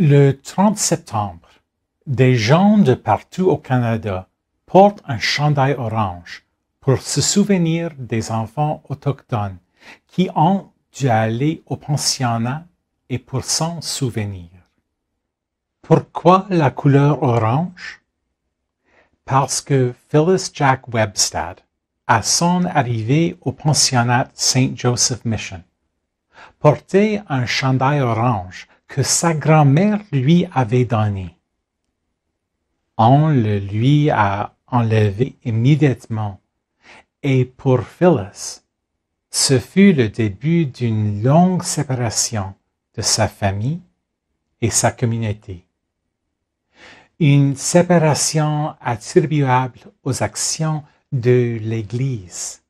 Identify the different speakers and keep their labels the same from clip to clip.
Speaker 1: Le 30 septembre, des gens de partout au Canada portent un chandail orange pour se souvenir des enfants autochtones qui ont dû aller au pensionnat et pour s'en souvenir. Pourquoi la couleur orange? Parce que Phyllis Jack Webstad, à son arrivée au pensionnat Saint Joseph Mission, portait un chandail orange que sa grand-mère lui avait donné. On le lui a enlevé immédiatement, et pour Phyllis, ce fut le début d'une longue séparation de sa famille et sa communauté. Une séparation attribuable aux actions de l'Église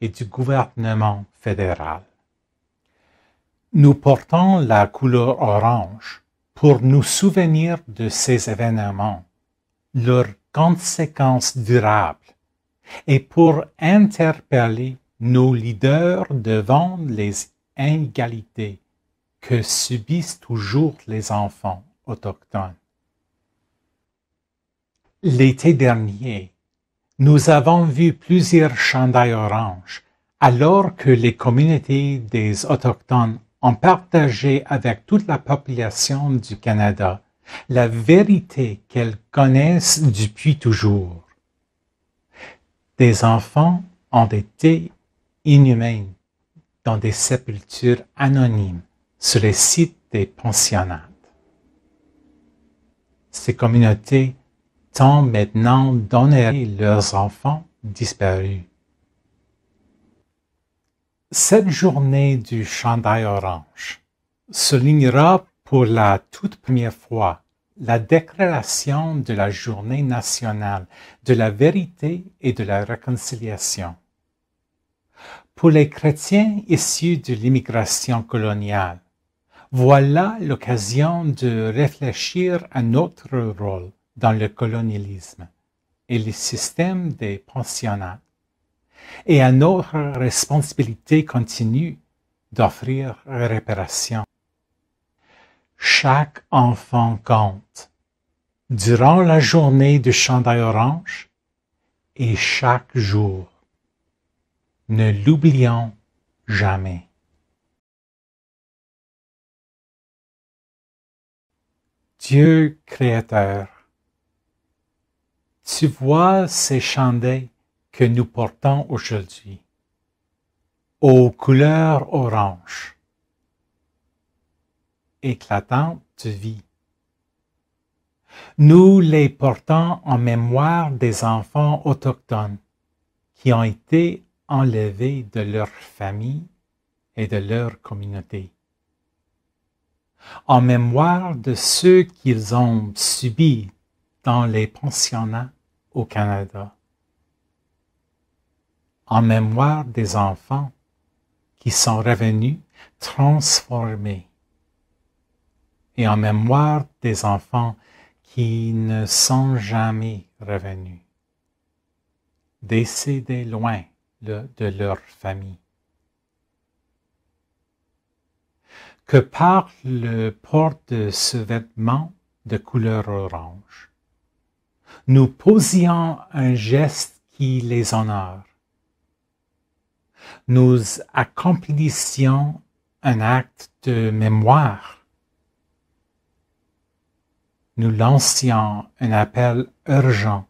Speaker 1: et du gouvernement fédéral. Nous portons la couleur orange pour nous souvenir de ces événements, leurs conséquences durables et pour interpeller nos leaders devant les inégalités que subissent toujours les enfants autochtones. L'été dernier, nous avons vu plusieurs chandails orange alors que les communautés des Autochtones ont partagé avec toute la population du Canada la vérité qu'elles connaissent depuis toujours. Des enfants ont été inhumains dans des sépultures anonymes sur les sites des pensionnats. Ces communautés tentent maintenant d'honorer leurs enfants disparus. Cette journée du chandail orange soulignera pour la toute première fois la déclaration de la journée nationale de la vérité et de la réconciliation. Pour les chrétiens issus de l'immigration coloniale, voilà l'occasion de réfléchir à notre rôle dans le colonialisme et le système des pensionnats et à notre responsabilité continue d'offrir réparation. Chaque enfant compte durant la journée du chandail orange et chaque jour. Ne l'oublions jamais. Dieu créateur, tu vois ces chandelles que nous portons aujourd'hui, aux couleurs orange, éclatantes de vie. Nous les portons en mémoire des enfants autochtones qui ont été enlevés de leur famille et de leur communauté. En mémoire de ceux qu'ils ont subis dans les pensionnats au Canada en mémoire des enfants qui sont revenus transformés et en mémoire des enfants qui ne sont jamais revenus, décédés loin de, leur famille. Que par le port de ce vêtement de couleur orange, nous posions un geste qui les honore nous accomplissions un acte de mémoire. Nous lancions un appel urgent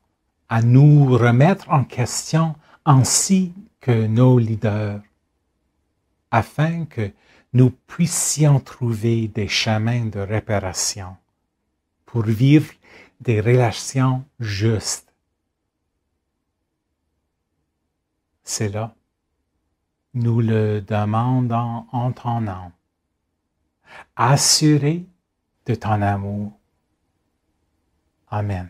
Speaker 1: à nous remettre en question ainsi que nos leaders, afin que nous puissions trouver des chemins de réparation pour vivre des relations justes. C'est là nous le demandons en ton nom. Assuré de ton amour. Amen.